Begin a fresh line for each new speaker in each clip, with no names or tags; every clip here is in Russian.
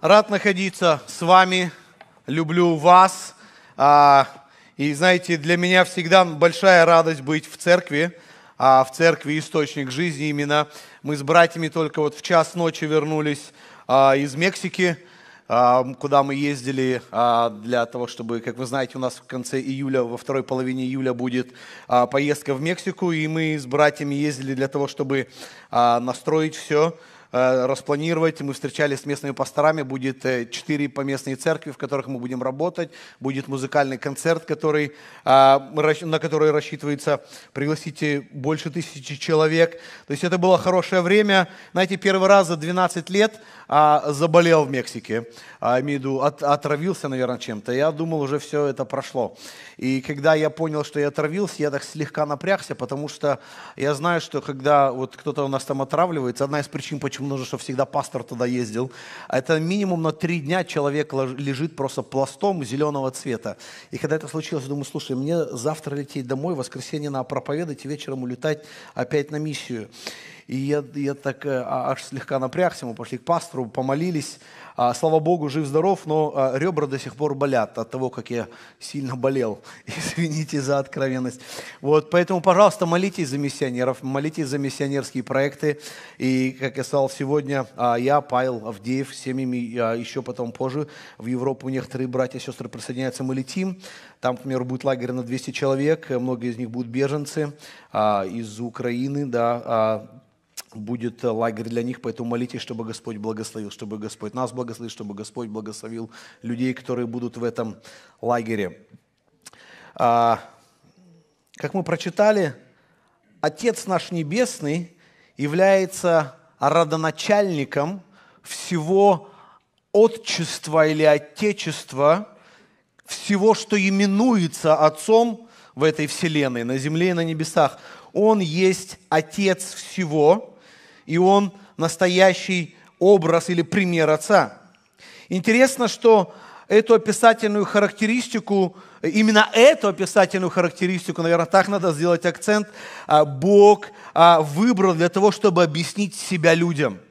рад находиться с вами, люблю вас. А, и знаете, для меня всегда большая радость быть в церкви, а, в церкви источник жизни именно. Мы с братьями только вот в час ночи вернулись а, из Мексики, куда мы ездили для того, чтобы, как вы знаете, у нас в конце июля, во второй половине июля будет поездка в Мексику, и мы с братьями ездили для того, чтобы настроить все, Э, распланировать. Мы встречались с местными пасторами, будет э, четыре поместные церкви, в которых мы будем работать, будет музыкальный концерт, который, э, на который рассчитывается пригласить больше тысячи человек. То есть это было хорошее время. Знаете, первый раз за 12 лет а, заболел в Мексике, а, имею отравился, наверное, чем-то. Я думал, уже все это прошло. И когда я понял, что я отравился, я так слегка напрягся, потому что я знаю, что когда вот кто-то у нас там отравливается, одна из причин, почему очень нужно, чтобы всегда пастор туда ездил. Это минимум на три дня человек лежит просто пластом зеленого цвета. И когда это случилось, я думаю, слушай, мне завтра лететь домой, в воскресенье на проповедать и вечером улетать опять на миссию. И я, я так э, а, аж слегка напрягся, мы пошли к пастору, помолились, а, слава Богу, жив-здоров, но а, ребра до сих пор болят от того, как я сильно болел. Извините за откровенность. Вот, поэтому, пожалуйста, молитесь за миссионеров, молитесь за миссионерские проекты. И, как я сказал сегодня, а, я, Павел Авдеев, с семьями а, еще потом позже в Европу некоторые братья и сестры присоединяются, мы летим. Там, к примеру, будет лагерь на 200 человек, многие из них будут беженцы из Украины, да, будет э, лагерь для них, поэтому молитесь, чтобы Господь благословил, чтобы Господь нас благословил, чтобы Господь благословил людей, которые будут в этом лагере. А, как мы прочитали, Отец наш Небесный является родоначальником всего отчества или отечества, всего, что именуется Отцом в этой вселенной, на земле и на небесах. Он есть Отец всего, и он настоящий образ или пример отца. Интересно, что эту описательную характеристику, именно эту описательную характеристику, наверное, так надо сделать акцент, а, Бог а, выбрал для того, чтобы объяснить себя людям –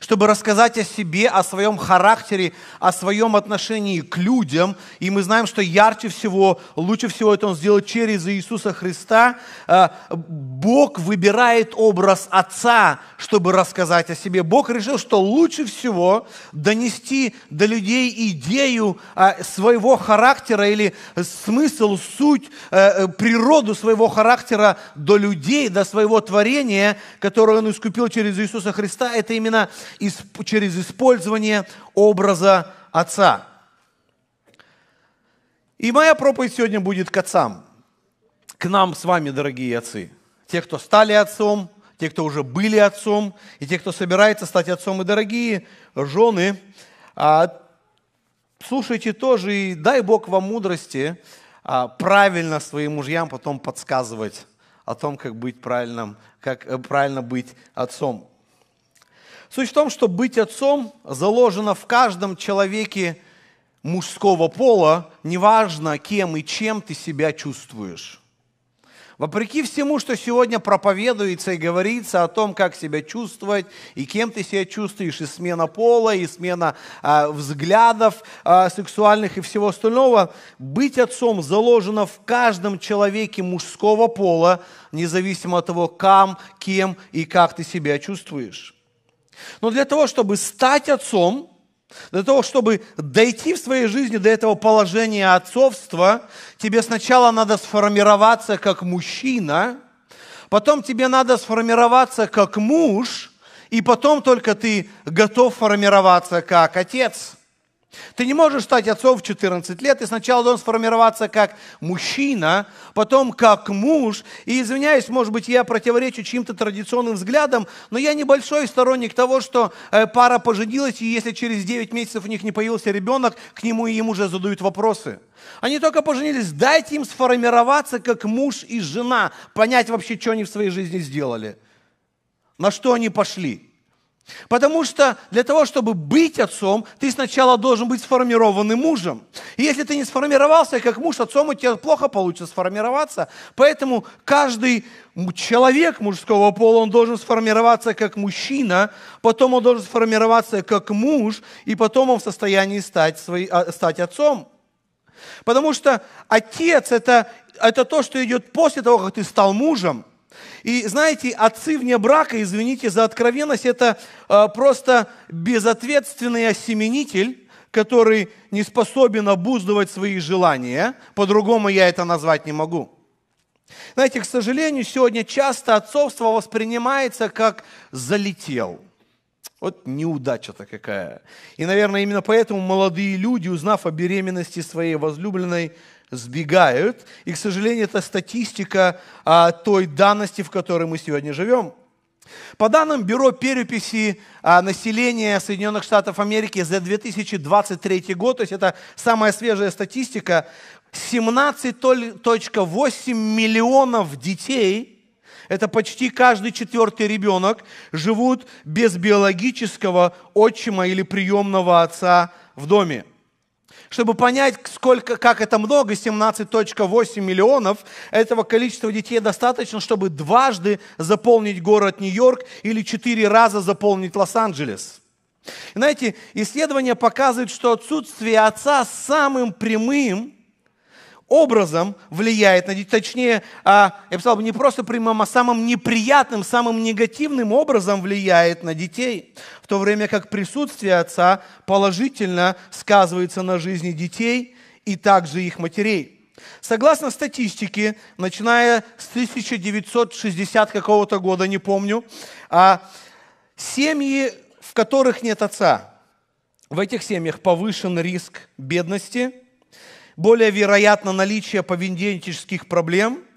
чтобы рассказать о себе, о своем характере, о своем отношении к людям. И мы знаем, что ярче всего, лучше всего это Он сделал через Иисуса Христа. А, Бог выбирает образ Отца, чтобы рассказать о себе. Бог решил, что лучше всего донести до людей идею а, своего характера или смысл, суть, э, э, природу своего характера до людей, до своего творения, которое Он искупил через Иисуса Христа. Это именно именно через использование образа Отца. И моя проповедь сегодня будет к отцам, к нам с вами, дорогие отцы, те, кто стали отцом, те, кто уже были отцом, и те, кто собирается стать отцом, и дорогие жены, а, слушайте тоже, и дай Бог вам мудрости а, правильно своим мужьям потом подсказывать о том, как быть правильным, как э, правильно быть отцом. Суть в том, что быть отцом заложено в каждом человеке мужского пола, неважно, кем и чем ты себя чувствуешь. Вопреки всему, что сегодня проповедуется и говорится о том, как себя чувствовать и кем ты себя чувствуешь, и смена пола, и смена а, взглядов а, сексуальных и всего остального, быть отцом заложено в каждом человеке мужского пола, независимо от того, кам, кем и как ты себя чувствуешь. Но для того, чтобы стать отцом, для того, чтобы дойти в своей жизни до этого положения отцовства, тебе сначала надо сформироваться как мужчина, потом тебе надо сформироваться как муж, и потом только ты готов формироваться как отец – ты не можешь стать отцом в 14 лет, и сначала должен сформироваться как мужчина, потом как муж. И извиняюсь, может быть, я противоречу чьим-то традиционным взглядам, но я небольшой сторонник того, что э, пара поженилась, и если через 9 месяцев у них не появился ребенок, к нему и им уже задают вопросы. Они только поженились, дайте им сформироваться как муж и жена, понять вообще, что они в своей жизни сделали, на что они пошли – Потому что для того, чтобы быть отцом, ты сначала должен быть сформированным мужем. И если ты не сформировался как муж, отцом у тебя плохо получится сформироваться. Поэтому каждый человек мужского пола, он должен сформироваться как мужчина, потом он должен сформироваться как муж, и потом он в состоянии стать, свои, а, стать отцом. Потому что отец это, – это то, что идет после того, как ты стал мужем – и знаете, отцы вне брака, извините за откровенность, это а, просто безответственный осеменитель, который не способен обуздывать свои желания. По-другому я это назвать не могу. Знаете, к сожалению, сегодня часто отцовство воспринимается как «залетел». Вот неудача-то какая. И, наверное, именно поэтому молодые люди, узнав о беременности своей возлюбленной, сбегают. И, к сожалению, это статистика а, той данности, в которой мы сегодня живем. По данным Бюро переписи а, населения Соединенных Штатов Америки за 2023 год, то есть это самая свежая статистика, 17.8 миллионов детей – это почти каждый четвертый ребенок, живут без биологического отчима или приемного отца в доме. Чтобы понять, сколько, как это много, 17.8 миллионов, этого количества детей достаточно, чтобы дважды заполнить город Нью-Йорк или четыре раза заполнить Лос-Анджелес. Знаете, исследования показывают, что отсутствие отца самым прямым – образом влияет на детей, точнее, а, я бы сказал, не просто прямым, а самым неприятным, самым негативным образом влияет на детей, в то время как присутствие отца положительно сказывается на жизни детей и также их матерей. Согласно статистике, начиная с 1960 какого-то года, не помню, а, семьи, в которых нет отца, в этих семьях повышен риск бедности – более вероятно наличие поведенческих проблем –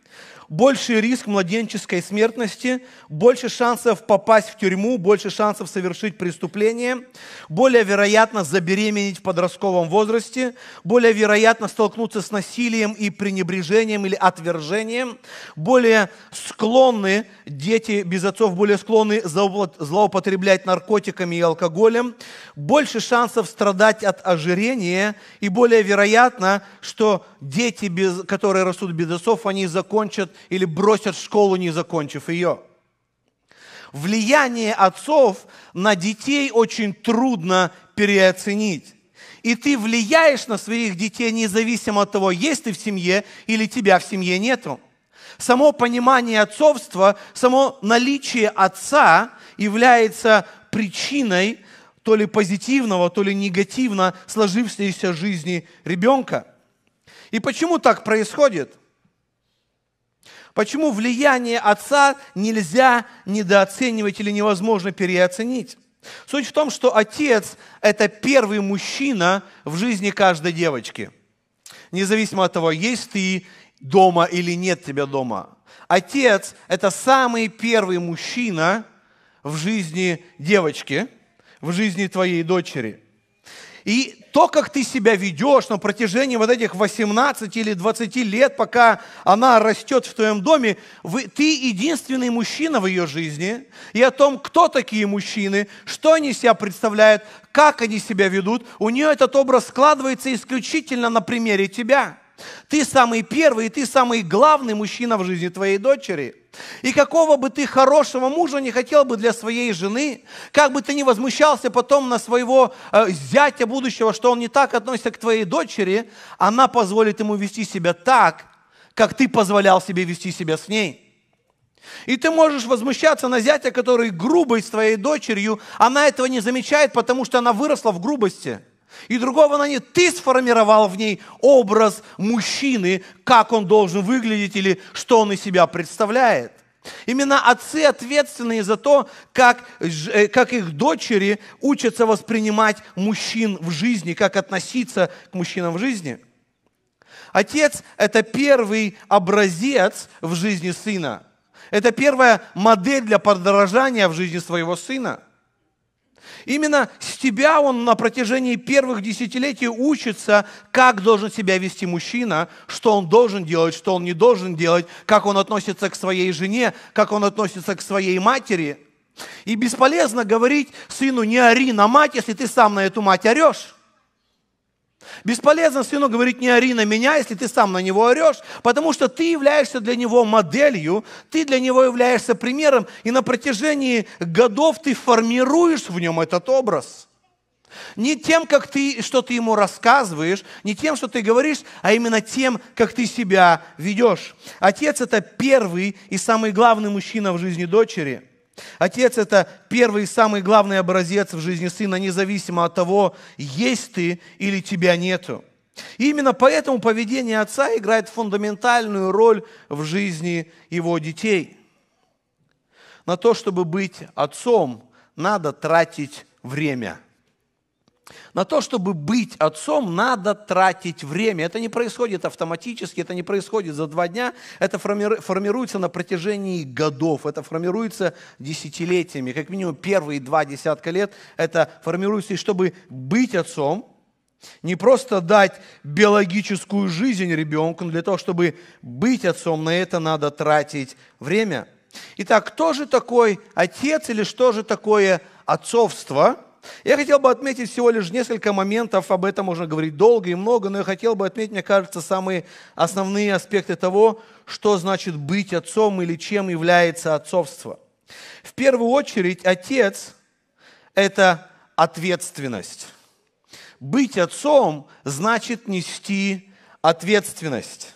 больший риск младенческой смертности, больше шансов попасть в тюрьму, больше шансов совершить преступление, более вероятно забеременеть в подростковом возрасте, более вероятно столкнуться с насилием и пренебрежением или отвержением, более склонны дети без отцов, более склонны злоупотреблять наркотиками и алкоголем, больше шансов страдать от ожирения и более вероятно, что дети, без, которые растут без отцов, они закончат или бросят школу, не закончив ее. Влияние отцов на детей очень трудно переоценить. И ты влияешь на своих детей независимо от того, есть ты в семье или тебя в семье нету. Само понимание отцовства, само наличие отца является причиной то ли позитивного, то ли негативно сложившейся жизни ребенка. И почему так происходит? Почему влияние отца нельзя недооценивать или невозможно переоценить? Суть в том, что отец – это первый мужчина в жизни каждой девочки. Независимо от того, есть ты дома или нет тебя дома. Отец – это самый первый мужчина в жизни девочки, в жизни твоей дочери. И то, как ты себя ведешь на протяжении вот этих 18 или 20 лет, пока она растет в твоем доме, вы, ты единственный мужчина в ее жизни, и о том, кто такие мужчины, что они себя представляют, как они себя ведут, у нее этот образ складывается исключительно на примере тебя. Ты самый первый, и ты самый главный мужчина в жизни твоей дочери – и какого бы ты хорошего мужа не хотел бы для своей жены, как бы ты ни возмущался потом на своего э, зятя будущего, что он не так относится к твоей дочери, она позволит ему вести себя так, как ты позволял себе вести себя с ней. И ты можешь возмущаться на зятя, который грубый с твоей дочерью, она этого не замечает, потому что она выросла в грубости – и другого она нет. Ты сформировал в ней образ мужчины, как он должен выглядеть или что он из себя представляет. Именно отцы ответственные за то, как, э, как их дочери учатся воспринимать мужчин в жизни, как относиться к мужчинам в жизни. Отец – это первый образец в жизни сына. Это первая модель для подражания в жизни своего сына – Именно с тебя он на протяжении первых десятилетий учится, как должен себя вести мужчина, что он должен делать, что он не должен делать, как он относится к своей жене, как он относится к своей матери. И бесполезно говорить сыну, не ори на мать, если ты сам на эту мать орешь. Бесполезно сыну говорить, не ори на меня, если ты сам на него орешь, потому что ты являешься для него моделью, ты для него являешься примером, и на протяжении годов ты формируешь в нем этот образ. Не тем, как ты, что ты ему рассказываешь, не тем, что ты говоришь, а именно тем, как ты себя ведешь. Отец – это первый и самый главный мужчина в жизни дочери – Отец – это первый и самый главный образец в жизни сына, независимо от того, есть ты или тебя нету. И именно поэтому поведение отца играет фундаментальную роль в жизни его детей. На то, чтобы быть отцом, надо тратить время – на то, чтобы быть отцом, надо тратить время. Это не происходит автоматически, это не происходит за два дня. Это формируется на протяжении годов, это формируется десятилетиями. Как минимум первые два десятка лет это формируется. И чтобы быть отцом, не просто дать биологическую жизнь ребенку, но для того, чтобы быть отцом, на это надо тратить время. Итак, кто же такой отец или что же такое отцовство – я хотел бы отметить всего лишь несколько моментов, об этом можно говорить долго и много, но я хотел бы отметить, мне кажется, самые основные аспекты того, что значит быть отцом или чем является отцовство. В первую очередь, отец – это ответственность. Быть отцом значит нести ответственность.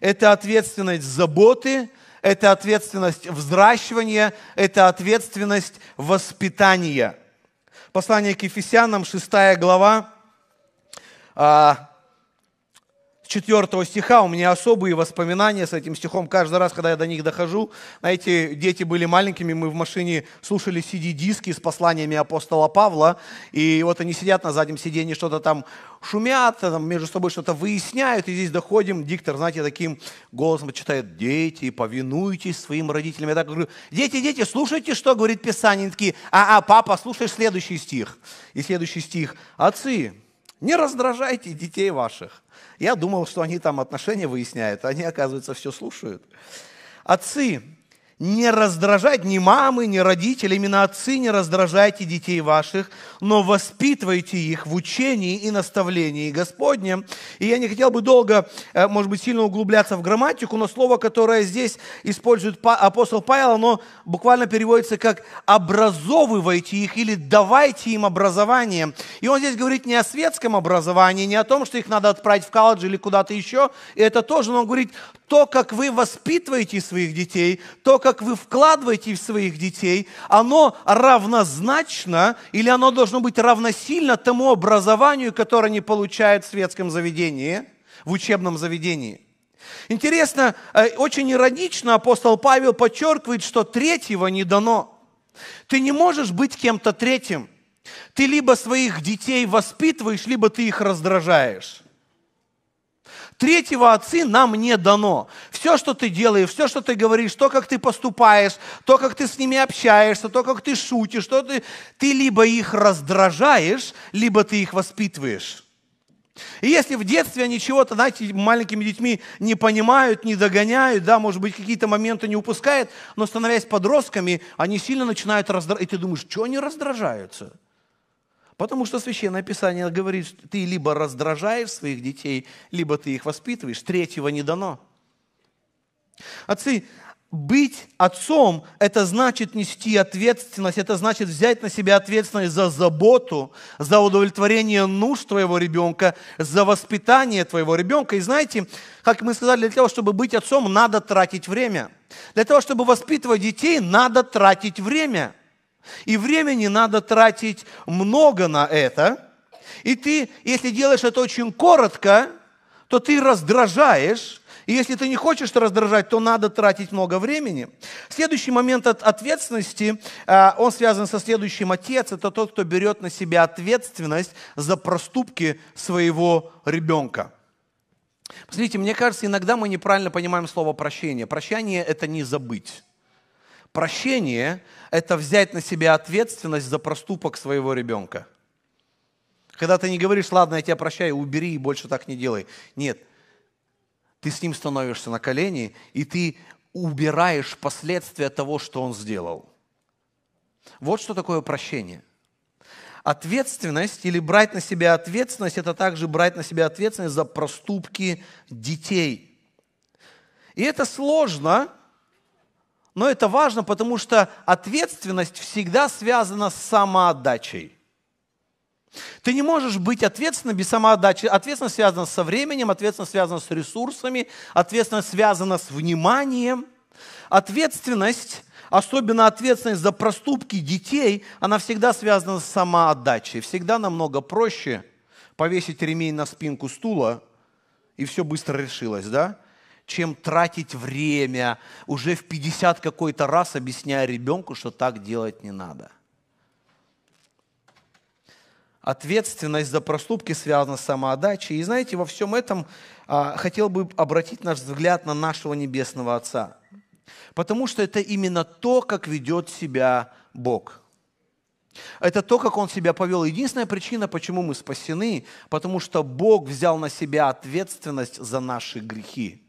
Это ответственность заботы, это ответственность взращивания, это ответственность воспитания – Послание к Ефесянам, 6 глава, а, 4 стиха. У меня особые воспоминания с этим стихом. Каждый раз, когда я до них дохожу, знаете, дети были маленькими, мы в машине слушали CD-диски с посланиями апостола Павла, и вот они сидят на заднем сиденье, что-то там шумят, там между собой что-то выясняют, и здесь доходим, диктор, знаете, таким голосом читает, дети, повинуйтесь своим родителям. Я так говорю, дети, дети, слушайте, что говорит Писание. такие, а, а, папа, слушай следующий стих. И следующий стих, отцы, не раздражайте детей ваших, я думал, что они там отношения выясняют, а они, оказывается, все слушают. Отцы, не раздражать ни мамы, ни родителей, именно отцы, не раздражайте детей ваших, но воспитывайте их в учении и наставлении Господнем. И я не хотел бы долго, э, может быть, сильно углубляться в грамматику, но слово, которое здесь использует апостол Павел, оно буквально переводится как «образовывайте их» или «давайте им образование». И он здесь говорит не о светском образовании, не о том, что их надо отправить в колледж или куда-то еще, и это тоже, но он говорит то, как вы воспитываете своих детей, то, как вы вкладываете в своих детей, оно равнозначно или оно должно быть равносильно тому образованию, которое они получают в светском заведении, в учебном заведении. Интересно, э, очень иронично апостол Павел подчеркивает, что третьего не дано. Ты не можешь быть кем-то третьим. Ты либо своих детей воспитываешь, либо ты их раздражаешь. Третьего отцы нам не дано. Все, что ты делаешь, все, что ты говоришь, то, как ты поступаешь, то, как ты с ними общаешься, то, как ты шутишь, то ты, ты либо их раздражаешь, либо ты их воспитываешь. И если в детстве они чего-то, знаете, маленькими детьми не понимают, не догоняют, да, может быть, какие-то моменты не упускают, но становясь подростками, они сильно начинают раздражаться. И ты думаешь, что они раздражаются? Потому что Священное Писание говорит, ты либо раздражаешь своих детей, либо ты их воспитываешь. Третьего не дано. Отцы, быть отцом – это значит нести ответственность, это значит взять на себя ответственность за заботу, за удовлетворение нужд твоего ребенка, за воспитание твоего ребенка. И знаете, как мы сказали, для того, чтобы быть отцом, надо тратить время. Для того, чтобы воспитывать детей, надо тратить время – и времени надо тратить много на это. И ты, если делаешь это очень коротко, то ты раздражаешь. И если ты не хочешь раздражать, то надо тратить много времени. Следующий момент от ответственности, а, он связан со следующим. Отец – это тот, кто берет на себя ответственность за проступки своего ребенка. Посмотрите, мне кажется, иногда мы неправильно понимаем слово «прощение». Прощание – это не забыть. Прощение – это взять на себя ответственность за проступок своего ребенка. Когда ты не говоришь, ладно, я тебя прощаю, убери и больше так не делай. Нет, ты с ним становишься на колени, и ты убираешь последствия того, что он сделал. Вот что такое прощение. Ответственность или брать на себя ответственность – это также брать на себя ответственность за проступки детей. И это сложно, но это важно, потому что ответственность всегда связана с самоотдачей. Ты не можешь быть ответственным без самоотдачи. Ответственность связана со временем, ответственность связана с ресурсами, ответственность связана с вниманием. Ответственность, особенно ответственность за проступки детей, она всегда связана с самоотдачей. Всегда намного проще повесить ремень на спинку стула, и все быстро решилось, да? чем тратить время, уже в 50 какой-то раз объясняя ребенку, что так делать не надо. Ответственность за проступки связана с самоотдачей. И знаете, во всем этом а, хотел бы обратить наш взгляд на нашего Небесного Отца. Потому что это именно то, как ведет себя Бог. Это то, как Он себя повел. Единственная причина, почему мы спасены, потому что Бог взял на себя ответственность за наши грехи.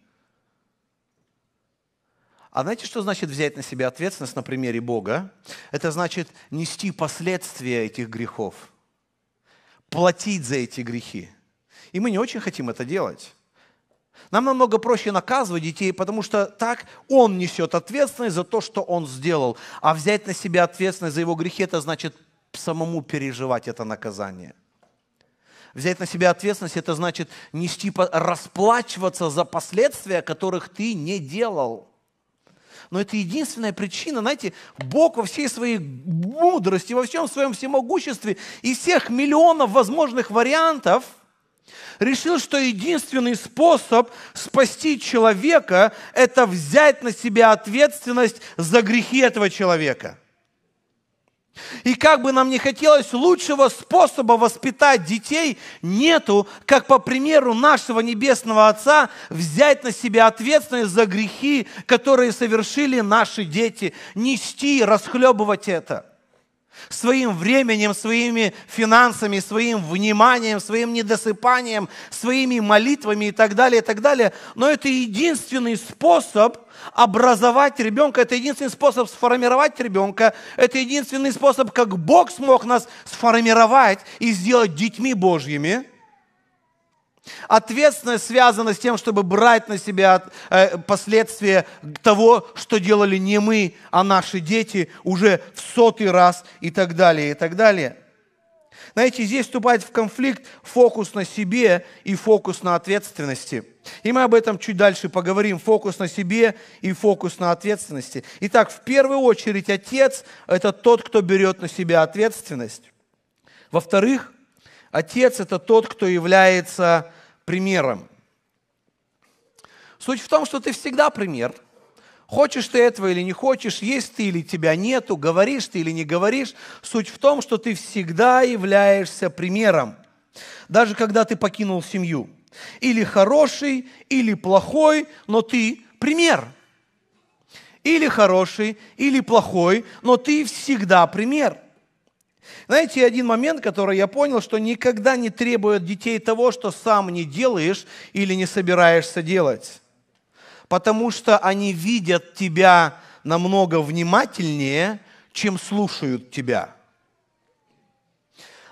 А знаете, что значит взять на себя ответственность на примере Бога? Это значит нести последствия этих грехов, платить за эти грехи. И мы не очень хотим это делать. Нам намного проще наказывать детей, потому что так он несет ответственность за то, что он сделал. А взять на себя ответственность за его грехи, это значит самому переживать это наказание. Взять на себя ответственность, это значит нести, расплачиваться за последствия, которых ты не делал но это единственная причина, знаете, Бог во всей своей мудрости, во всем своем всемогуществе, и всех миллионов возможных вариантов – решил, что единственный способ спасти человека – это взять на себя ответственность за грехи этого человека. И как бы нам не хотелось, лучшего способа воспитать детей нету, как по примеру нашего Небесного Отца взять на себя ответственность за грехи, которые совершили наши дети, нести, расхлебывать это – своим временем, своими финансами, своим вниманием, своим недосыпанием, своими молитвами и так далее, и так далее. Но это единственный способ образовать ребенка, это единственный способ сформировать ребенка, это единственный способ, как Бог смог нас сформировать и сделать детьми Божьими – Ответственность связана с тем, чтобы брать на себя э, последствия того, что делали не мы, а наши дети уже в сотый раз и так далее, и так далее. Знаете, здесь вступает в конфликт фокус на себе и фокус на ответственности. И мы об этом чуть дальше поговорим. Фокус на себе и фокус на ответственности. Итак, в первую очередь отец – это тот, кто берет на себя ответственность. Во-вторых – Отец – это тот, кто является примером. Суть в том, что ты всегда пример. Хочешь ты этого или не хочешь, есть ты или тебя нету, говоришь ты или не говоришь. Суть в том, что ты всегда являешься примером. Даже когда ты покинул семью. Или хороший, или плохой, но ты пример. Или хороший, или плохой, но ты всегда пример. Знаете, один момент, который я понял, что никогда не требуют детей того, что сам не делаешь или не собираешься делать. Потому что они видят тебя намного внимательнее, чем слушают тебя.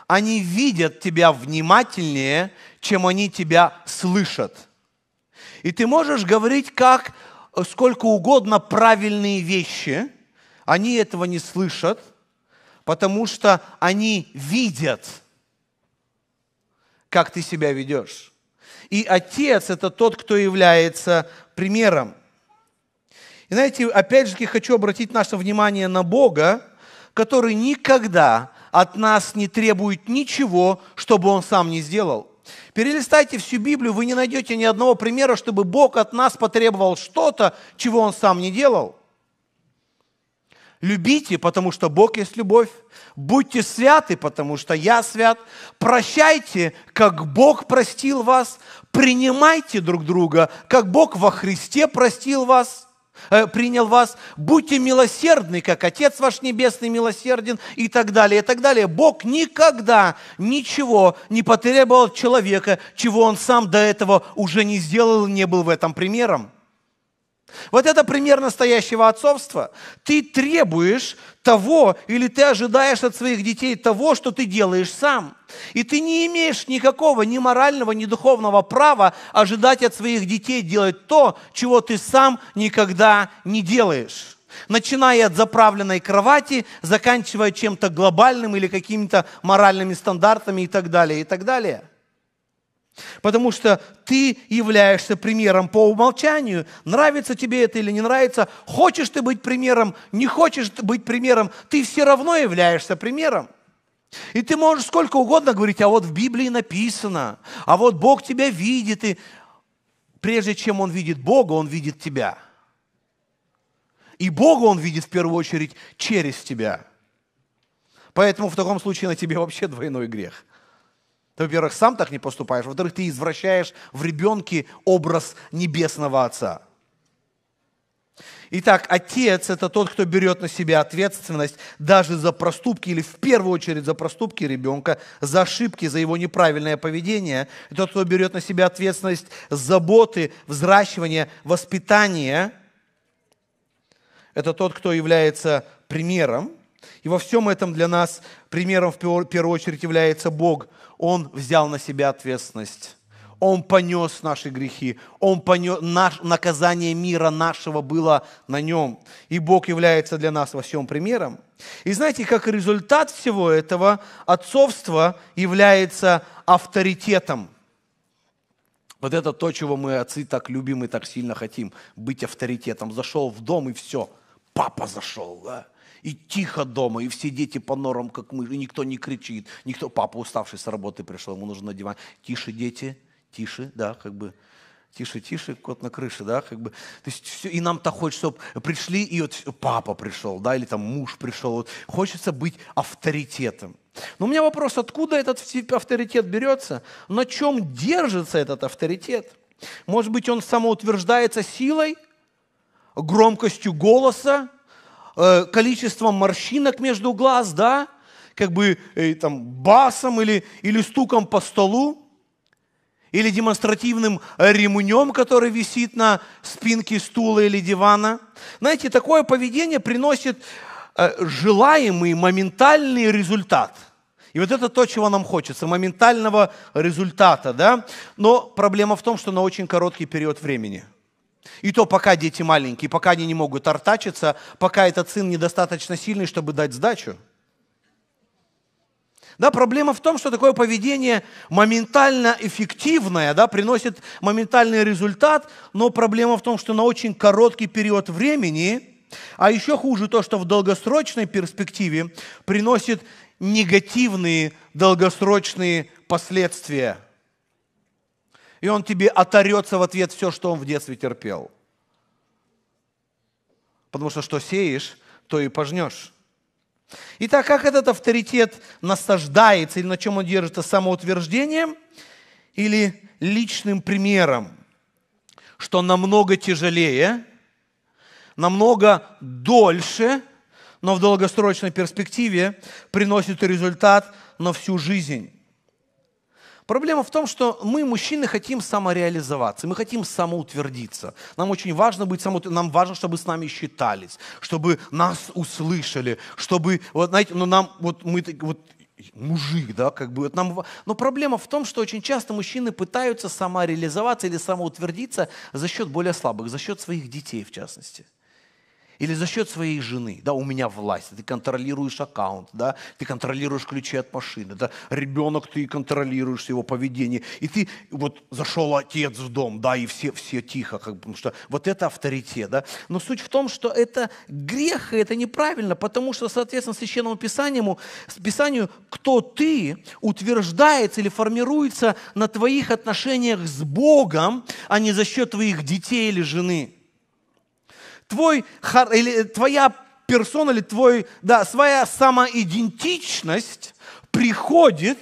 Они видят тебя внимательнее, чем они тебя слышат. И ты можешь говорить как э, сколько угодно правильные вещи, они этого не слышат, потому что они видят, как ты себя ведешь. И отец – это тот, кто является примером. И знаете, опять же, я хочу обратить наше внимание на Бога, который никогда от нас не требует ничего, чтобы Он сам не сделал. Перелистайте всю Библию, вы не найдете ни одного примера, чтобы Бог от нас потребовал что-то, чего Он сам не делал. Любите, потому что Бог есть любовь. Будьте святы, потому что я свят. Прощайте, как Бог простил вас. Принимайте друг друга, как Бог во Христе простил вас, э, принял вас. Будьте милосердны, как Отец ваш Небесный милосерден и так далее, и так далее. Бог никогда ничего не потребовал от человека, чего он сам до этого уже не сделал и не был в этом примером. Вот это пример настоящего отцовства. Ты требуешь того, или ты ожидаешь от своих детей того, что ты делаешь сам. И ты не имеешь никакого ни морального, ни духовного права ожидать от своих детей делать то, чего ты сам никогда не делаешь. Начиная от заправленной кровати, заканчивая чем-то глобальным или какими-то моральными стандартами и так далее, и так далее. Потому что ты являешься примером по умолчанию. Нравится тебе это или не нравится, хочешь ты быть примером, не хочешь ты быть примером, ты все равно являешься примером. И ты можешь сколько угодно говорить, а вот в Библии написано, а вот Бог тебя видит, и прежде чем Он видит Бога, Он видит тебя. И Бога Он видит в первую очередь через тебя. Поэтому в таком случае на тебе вообще двойной грех. Ты, во-первых, сам так не поступаешь, во-вторых, ты извращаешь в ребенке образ небесного Отца. Итак, отец – это тот, кто берет на себя ответственность даже за проступки, или в первую очередь за проступки ребенка, за ошибки, за его неправильное поведение. Это тот, кто берет на себя ответственность заботы, взращивания, воспитания. Это тот, кто является примером. И во всем этом для нас примером в первую очередь является Бог – он взял на себя ответственность. Он понес наши грехи. Он понес, наш, наказание мира нашего было на нем. И Бог является для нас во всем примером. И знаете, как результат всего этого, отцовство является авторитетом. Вот это то, чего мы, отцы, так любим и так сильно хотим. Быть авторитетом. Зашел в дом и все. Папа зашел, да? И тихо дома, и все дети по норам, как мы, и никто не кричит, никто, папа уставший с работы пришел, ему нужно на диван. Тише, дети, тише, да, как бы, тише, тише, кот на крыше, да, как бы. То есть все, и нам-то хочется, пришли, и вот папа пришел, да, или там муж пришел. Вот, хочется быть авторитетом. Но у меня вопрос, откуда этот авторитет берется? На чем держится этот авторитет? Может быть, он самоутверждается силой, громкостью голоса, э, количеством морщинок между глаз, да, как бы э, там басом или, или стуком по столу, или демонстративным э, ремнем, который висит на спинке стула или дивана. Знаете, такое поведение приносит э, желаемый моментальный результат – и вот это то, чего нам хочется, моментального результата, да? Но проблема в том, что на очень короткий период времени – и то пока дети маленькие, пока они не могут артачиться, пока этот сын недостаточно сильный, чтобы дать сдачу. Да, проблема в том, что такое поведение моментально эффективное, да, приносит моментальный результат, но проблема в том, что на очень короткий период времени, а еще хуже то, что в долгосрочной перспективе приносит негативные долгосрочные последствия – и он тебе оторется в ответ все, что он в детстве терпел. Потому что что сеешь, то и пожнешь. Итак, как этот авторитет насаждается или на чем он держится самоутверждением или личным примером, что намного тяжелее, намного дольше, но в долгосрочной перспективе приносит результат на всю жизнь. Проблема в том, что мы, мужчины, хотим самореализоваться, мы хотим самоутвердиться. Нам очень важно быть само... нам важно, чтобы с нами считались, чтобы нас услышали, чтобы, вот знаете, ну нам, вот мы, вот мужик, да, как бы вот нам... Но проблема в том, что очень часто мужчины пытаются самореализоваться или самоутвердиться за счет более слабых, за счет своих детей в частности. Или за счет своей жены. Да, у меня власть, ты контролируешь аккаунт, да, ты контролируешь ключи от машины, да, ребенок ты контролируешь его поведение. И ты, вот зашел отец в дом, да, и все, все тихо, как, потому что вот это авторитет, да. Но суть в том, что это грех, и это неправильно, потому что, соответственно, Священному Писанию, Писанию кто ты утверждается или формируется на твоих отношениях с Богом, а не за счет твоих детей или жены твой, или э, твоя персона, или твой, да, своя самоидентичность приходит,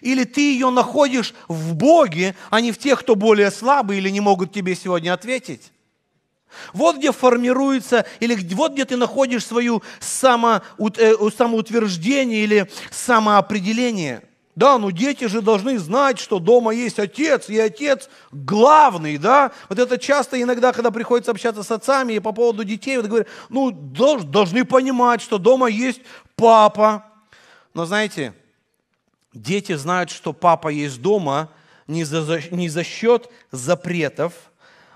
или ты ее находишь в Боге, а не в тех, кто более слабый или не могут тебе сегодня ответить. Вот где формируется, или вот где ты находишь свое э, самоутверждение или самоопределение – да, но ну дети же должны знать, что дома есть отец, и отец главный, да. Вот это часто иногда, когда приходится общаться с отцами и по поводу детей, вот говорят, ну должны понимать, что дома есть папа. Но знаете, дети знают, что папа есть дома не за, не за счет запретов,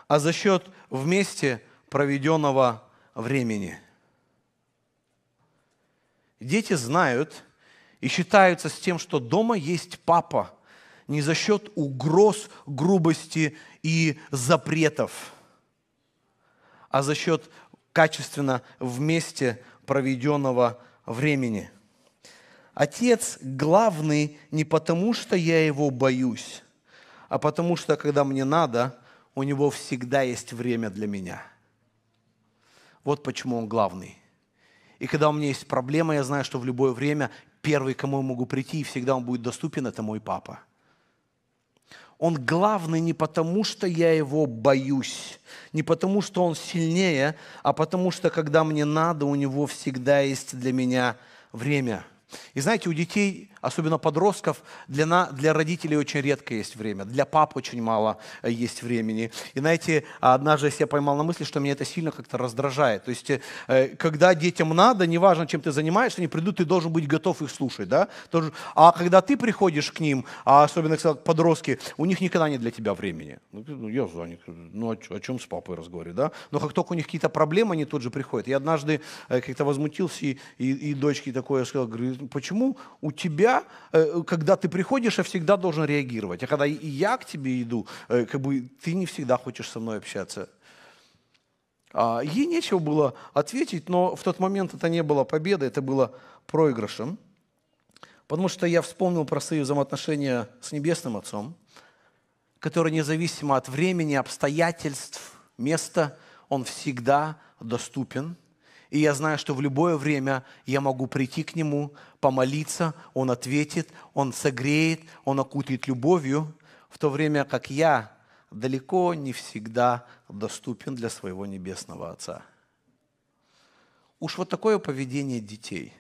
а за счет вместе проведенного времени. Дети знают, и считаются с тем, что дома есть папа, не за счет угроз, грубости и запретов, а за счет качественно вместе проведенного времени. Отец главный не потому, что я его боюсь, а потому что, когда мне надо, у него всегда есть время для меня. Вот почему он главный. И когда у меня есть проблема, я знаю, что в любое время Первый, к кому я могу прийти, и всегда он будет доступен, это мой папа. Он главный не потому, что я его боюсь, не потому, что он сильнее, а потому, что когда мне надо, у него всегда есть для меня время. И знаете, у детей особенно подростков, для, на, для родителей очень редко есть время, для пап очень мало э, есть времени. И знаете, однажды я себя поймал на мысли, что меня это сильно как-то раздражает. То есть, э, когда детям надо, неважно, чем ты занимаешься, они придут, ты должен быть готов их слушать. Да? А когда ты приходишь к ним, а особенно к подростке у них никогда нет для тебя времени. Ну, ну я занят, ну о чем с папой разговаривать, да? Но как только у них какие-то проблемы, они тут же приходят. Я однажды э, как-то возмутился, и, и, и дочке такое сказал, говорю, почему у тебя тебя, э, когда ты приходишь, я всегда должен реагировать. А когда я к тебе иду, э, как бы ты не всегда хочешь со мной общаться. А, ей нечего было ответить, но в тот момент это не было победой, это было проигрышем. Потому что я вспомнил про простые взаимоотношения с Небесным Отцом, который независимо от времени, обстоятельств, места, он всегда доступен – и я знаю, что в любое время я могу прийти к Нему, помолиться, Он ответит, Он согреет, Он окутает любовью, в то время как я далеко не всегда доступен для своего небесного Отца. Уж вот такое поведение детей.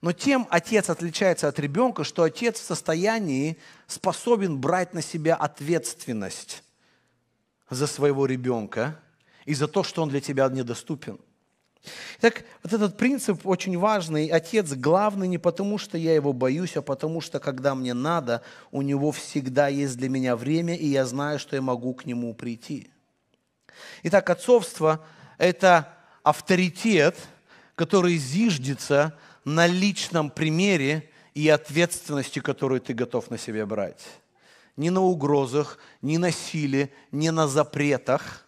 Но тем отец отличается от ребенка, что отец в состоянии способен брать на себя ответственность за своего ребенка – и за то, что он для тебя недоступен. Итак, вот этот принцип очень важный. Отец главный не потому, что я его боюсь, а потому что, когда мне надо, у него всегда есть для меня время, и я знаю, что я могу к нему прийти. Итак, отцовство – это авторитет, который зиждется на личном примере и ответственности, которую ты готов на себе брать. Не на угрозах, не на силе, не на запретах –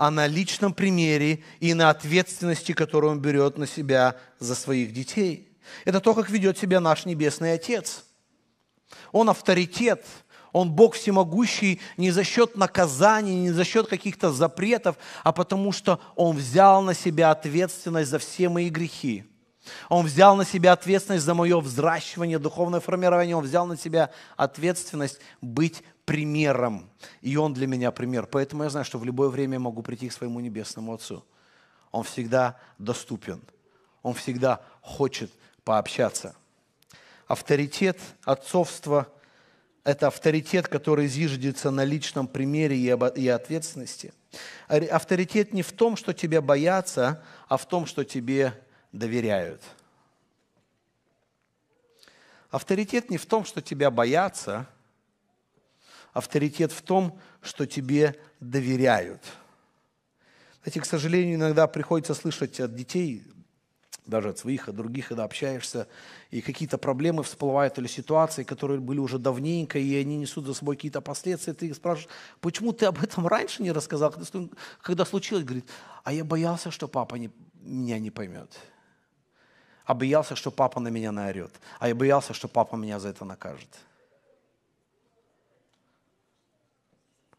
а на личном примере и на ответственности, которую он берет на себя за своих детей. Это то, как ведет себя наш Небесный Отец. Он авторитет, он Бог всемогущий не за счет наказаний, не за счет каких-то запретов, а потому что Он взял на себя ответственность за все мои грехи. Он взял на себя ответственность за мое взращивание, духовное формирование. Он взял на себя ответственность быть примером. И Он для меня пример. Поэтому я знаю, что в любое время я могу прийти к своему небесному Отцу. Он всегда доступен. Он всегда хочет пообщаться. Авторитет отцовства – это авторитет, который зиждется на личном примере и ответственности. Авторитет не в том, что тебя боятся, а в том, что тебе доверяют. Авторитет не в том, что тебя боятся, авторитет в том, что тебе доверяют. Знаете, к сожалению, иногда приходится слышать от детей, даже от своих, от других, когда общаешься, и какие-то проблемы всплывают или ситуации, которые были уже давненько, и они несут за собой какие-то последствия. Ты их спрашиваешь, почему ты об этом раньше не рассказал? Когда случилось, говорит, а я боялся, что папа не, меня не поймет а боялся, что папа на меня наорет, а я боялся, что папа меня за это накажет.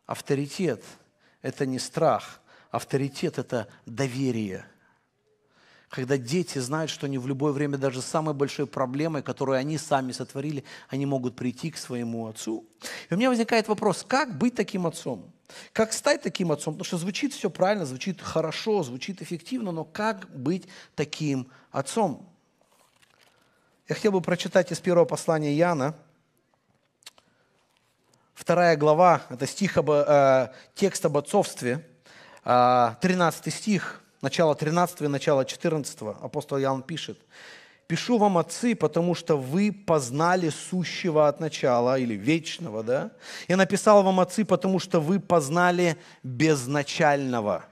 Авторитет – это не страх, авторитет – это доверие. Когда дети знают, что они в любое время даже самой большой проблемой, которую они сами сотворили, они могут прийти к своему отцу. И у меня возникает вопрос, как быть таким отцом? Как стать таким отцом? Потому что звучит все правильно, звучит хорошо, звучит эффективно, но как быть таким отцом? Я хотел бы прочитать из первого послания Иоанна, вторая глава, это стих об, э, текст об отцовстве, э, 13 стих, начало 13 начало 14 апостол Иоанн пишет. «Пишу вам, отцы, потому что вы познали сущего от начала, или вечного, да? Я написал вам, отцы, потому что вы познали безначального».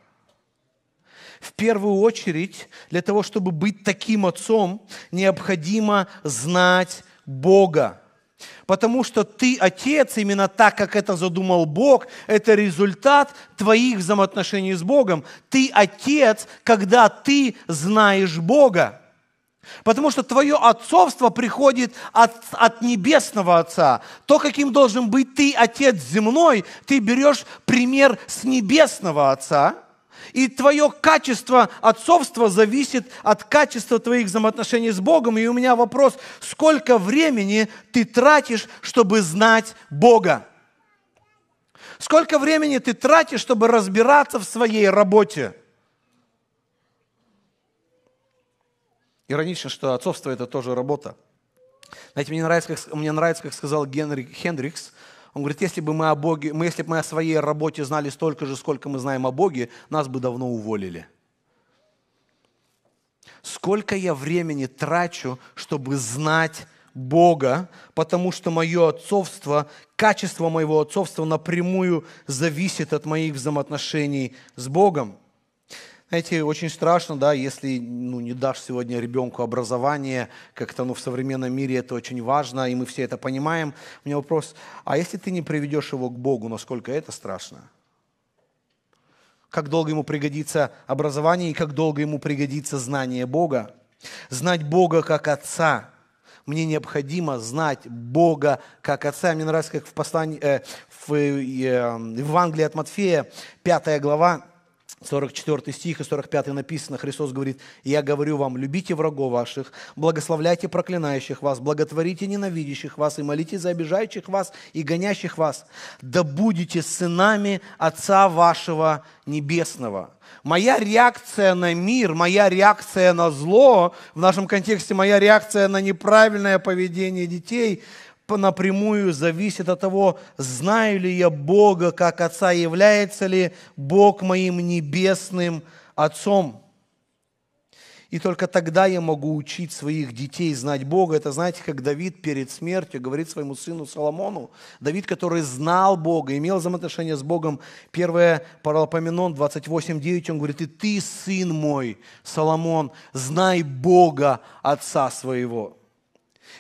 В первую очередь, для того, чтобы быть таким отцом, необходимо знать Бога. Потому что ты отец, именно так, как это задумал Бог, это результат твоих взаимоотношений с Богом. Ты отец, когда ты знаешь Бога. Потому что твое отцовство приходит от, от небесного отца. То, каким должен быть ты отец земной, ты берешь пример с небесного отца – и твое качество отцовства зависит от качества твоих взаимоотношений с Богом. И у меня вопрос, сколько времени ты тратишь, чтобы знать Бога? Сколько времени ты тратишь, чтобы разбираться в своей работе? Иронично, что отцовство – это тоже работа. Знаете, мне нравится, как, мне нравится, как сказал Генри Хендрикс – он говорит, если бы мы о Боге, мы, если бы мы о своей работе знали столько же, сколько мы знаем о Боге, нас бы давно уволили. Сколько я времени трачу, чтобы знать Бога, потому что мое отцовство, качество моего отцовства напрямую зависит от моих взаимоотношений с Богом. Знаете, очень страшно, да, если ну, не дашь сегодня ребенку образование, как-то ну, в современном мире это очень важно, и мы все это понимаем. У меня вопрос, а если ты не приведешь его к Богу, насколько это страшно? Как долго ему пригодится образование и как долго ему пригодится знание Бога? Знать Бога как Отца. Мне необходимо знать Бога как Отца. Мне нравится, как в, послании, э, в, э, в Евангелии от Матфея, 5 глава, 44 стих и 45 написано, Христос говорит, «Я говорю вам, любите врагов ваших, благословляйте проклинающих вас, благотворите ненавидящих вас и молите за обижающих вас и гонящих вас, да будете сынами Отца вашего Небесного». Моя реакция на мир, моя реакция на зло, в нашем контексте моя реакция на неправильное поведение детей – напрямую зависит от того, знаю ли я Бога как Отца, является ли Бог моим небесным Отцом. И только тогда я могу учить своих детей знать Бога. Это, знаете, как Давид перед смертью говорит своему сыну Соломону. Давид, который знал Бога, имел взаимоотношения с Богом. Первое Паралапоменон 28.9, он говорит, «И ты, сын мой, Соломон, знай Бога, Отца своего».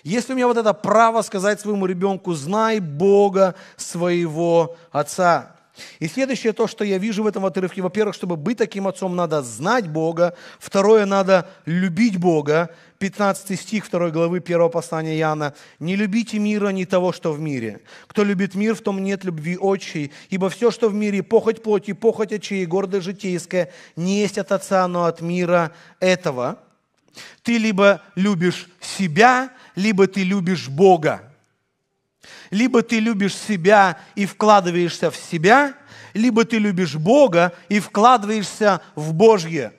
Если у меня вот это право сказать своему ребенку, знай Бога своего Отца. И следующее то, что я вижу в этом отрывке, во-первых, чтобы быть таким отцом, надо знать Бога, второе, надо любить Бога, 15 стих 2 главы 1 послания Иоанна. «Не любите мира, ни того, что в мире. Кто любит мир, в том нет любви отчей, ибо все, что в мире, похоть плоти, похоть отчей, гордость житейская, не есть от Отца, но от мира этого». Ты либо любишь себя, либо ты любишь Бога. Либо ты любишь себя и вкладываешься в себя, либо ты любишь Бога и вкладываешься в Божье –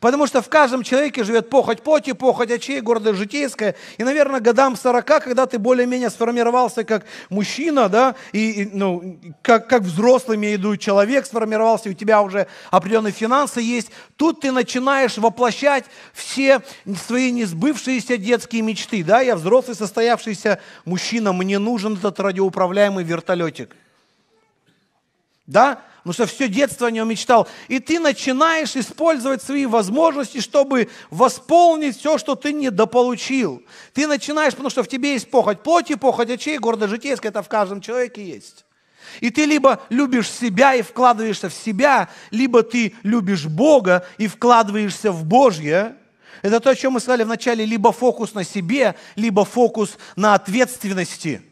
Потому что в каждом человеке живет похоть поти, похоть очей, гордость житейская. И, наверное, годам 40, когда ты более-менее сформировался как мужчина, да, и, и ну, как, как взрослый, имею в виду, человек сформировался, у тебя уже определенные финансы есть, тут ты начинаешь воплощать все свои несбывшиеся детские мечты. Да, я взрослый состоявшийся мужчина, мне нужен этот радиоуправляемый вертолетик. Да? потому ну что все детство о нем мечтал. И ты начинаешь использовать свои возможности, чтобы восполнить все, что ты недополучил. Ты начинаешь, потому что в тебе есть похоть плоти, похоть очей, гордо-житейская, это в каждом человеке есть. И ты либо любишь себя и вкладываешься в себя, либо ты любишь Бога и вкладываешься в Божье. Это то, о чем мы сказали вначале, либо фокус на себе, либо фокус на ответственности.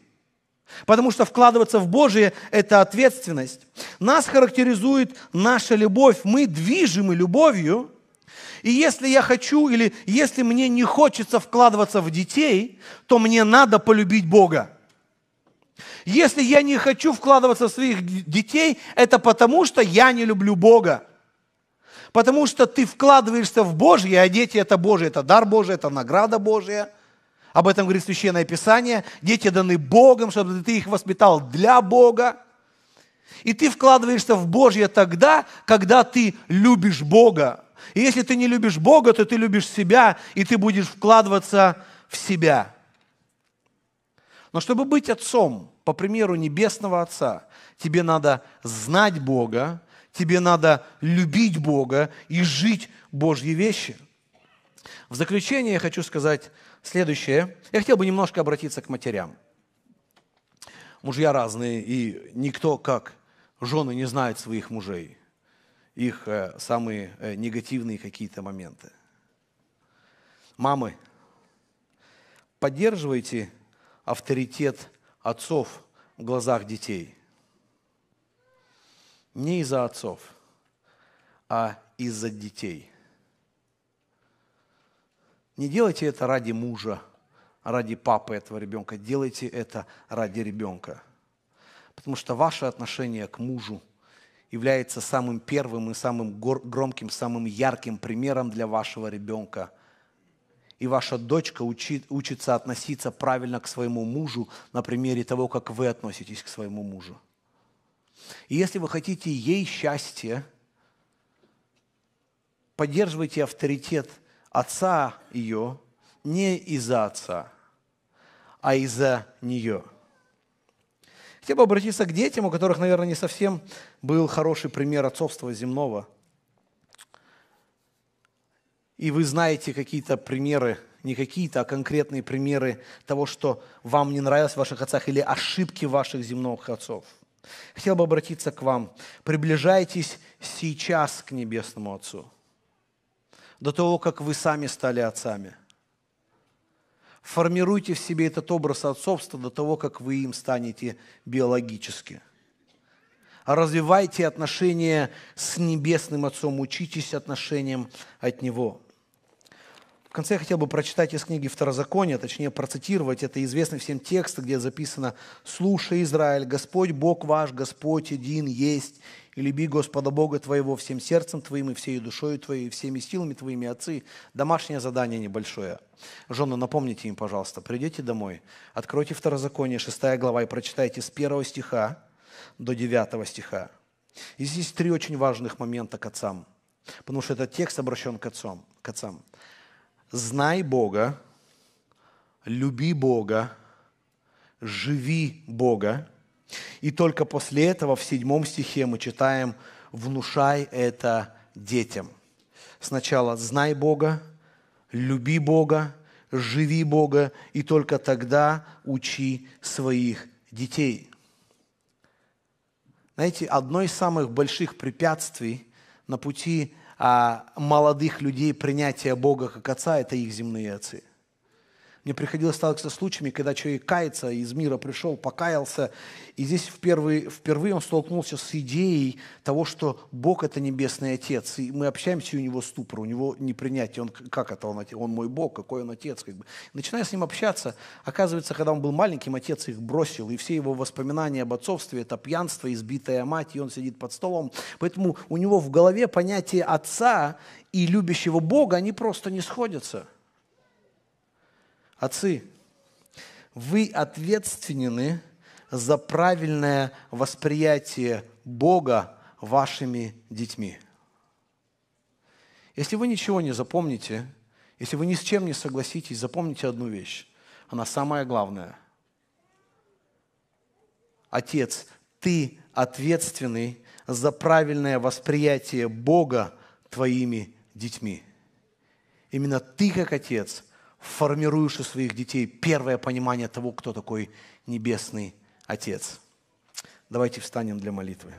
Потому что вкладываться в Божие – это ответственность. Нас характеризует наша любовь. Мы движимы любовью. И если я хочу или если мне не хочется вкладываться в детей, то мне надо полюбить Бога. Если я не хочу вкладываться в своих детей, это потому, что я не люблю Бога. Потому что ты вкладываешься в Божье, а дети – это Божье, это дар Божий, это награда Божья. Об этом говорит Священное Писание. Дети даны Богом, чтобы ты их воспитал для Бога. И ты вкладываешься в Божье тогда, когда ты любишь Бога. И если ты не любишь Бога, то ты любишь себя, и ты будешь вкладываться в себя. Но чтобы быть отцом, по примеру Небесного Отца, тебе надо знать Бога, тебе надо любить Бога и жить Божьи вещи. В заключение я хочу сказать следующее. Я хотел бы немножко обратиться к матерям – мужья разные, и никто, как жены, не знает своих мужей, их э, самые э, негативные какие-то моменты. Мамы, поддерживайте авторитет отцов в глазах детей. Не из-за отцов, а из-за детей. Не делайте это ради мужа, ради папы этого ребенка, делайте это ради ребенка. Потому что ваше отношение к мужу является самым первым и самым громким, самым ярким примером для вашего ребенка. И ваша дочка учится относиться правильно к своему мужу на примере того, как вы относитесь к своему мужу. И если вы хотите ей счастье, поддерживайте авторитет отца ее не из-за отца – а из-за нее. Хотел бы обратиться к детям, у которых, наверное, не совсем был хороший пример отцовства земного. И вы знаете какие-то примеры, не какие-то, а конкретные примеры того, что вам не нравилось в ваших отцах или ошибки ваших земных отцов. Хотел бы обратиться к вам. Приближайтесь сейчас к Небесному Отцу. До того, как вы сами стали отцами – Формируйте в себе этот образ отцовства до того, как вы им станете биологически. Развивайте отношения с Небесным Отцом, учитесь отношениям от Него – конце я хотел бы прочитать из книги Второзакония, точнее процитировать. Это известный всем текст, где записано «Слушай, Израиль, Господь Бог ваш, Господь един есть, и люби Господа Бога твоего всем сердцем твоим, и всей душою твоей, и всеми силами твоими, отцы». Домашнее задание небольшое. Жены, напомните им, пожалуйста, придете домой, откройте Второзаконие, 6 глава, и прочитайте с 1 стиха до 9 стиха. И здесь три очень важных момента к отцам, потому что этот текст обращен к отцам. К отцам знай Бога, люби Бога, живи Бога. И только после этого в седьмом стихе мы читаем «внушай это детям». Сначала знай Бога, люби Бога, живи Бога, и только тогда учи своих детей. Знаете, одно из самых больших препятствий на пути а молодых людей принятие Бога как Отца – это их земные отцы – мне приходилось сталкиваться с случаями, когда человек кается, из мира пришел, покаялся. И здесь впервые, впервые он столкнулся с идеей того, что Бог – это Небесный Отец. И мы общаемся, и у него ступор, у него непринятие. Он, как это он, он мой Бог, какой он Отец? Как бы. Начиная с ним общаться, оказывается, когда он был маленьким, отец их бросил. И все его воспоминания об отцовстве – это пьянство, избитая мать, и он сидит под столом. Поэтому у него в голове понятие отца и любящего Бога, они просто не сходятся – Отцы, вы ответственны за правильное восприятие Бога вашими детьми. Если вы ничего не запомните, если вы ни с чем не согласитесь, запомните одну вещь. Она самая главная. Отец, ты ответственный за правильное восприятие Бога твоими детьми. Именно ты, как отец, – формируешь у своих детей первое понимание того, кто такой Небесный Отец. Давайте встанем для молитвы.